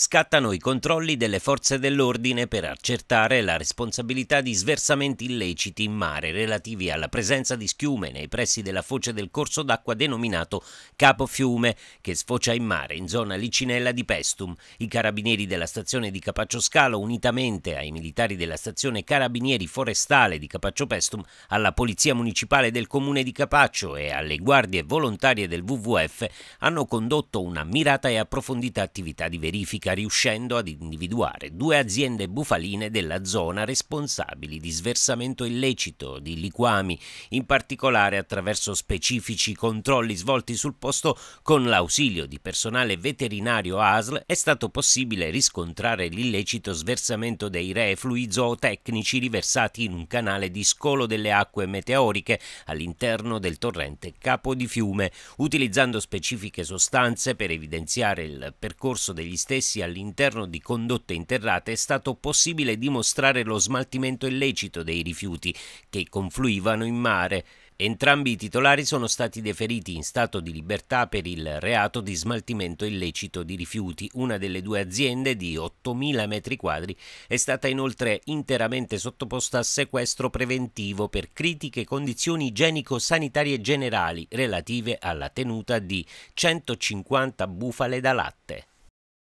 scattano i controlli delle forze dell'ordine per accertare la responsabilità di sversamenti illeciti in mare relativi alla presenza di schiume nei pressi della foce del corso d'acqua denominato Capo Fiume, che sfocia in mare in zona Licinella di Pestum. I carabinieri della stazione di Capaccio Scalo, unitamente ai militari della stazione Carabinieri Forestale di Capaccio Pestum, alla Polizia Municipale del Comune di Capaccio e alle guardie volontarie del WWF, hanno condotto una mirata e approfondita attività di verifica Repubblica, riuscendo ad individuare due aziende bufaline della zona responsabili di sversamento illecito di liquami, in particolare attraverso specifici controlli svolti sul posto con l'ausilio di personale veterinario ASL, è stato possibile riscontrare l'illecito sversamento dei reflui zootecnici riversati in un canale di scolo delle acque meteoriche all'interno del torrente Capo di Fiume, utilizzando specifiche sostanze per evidenziare il percorso degli stessi immersi all'interno di condotte interrate è stato possibile dimostrare lo smaltimento illecito dei rifiuti che confluivano in mare. Entrambi i titolari sono stati deferiti in stato di libertà per il reato di smaltimento illecito di rifiuti. Una delle due aziende di 8.000 metri quadri è stata inoltre interamente sottoposta a sequestro preventivo per critiche condizioni igienico-sanitarie generali relative alla tenuta di 150 bufale da latte.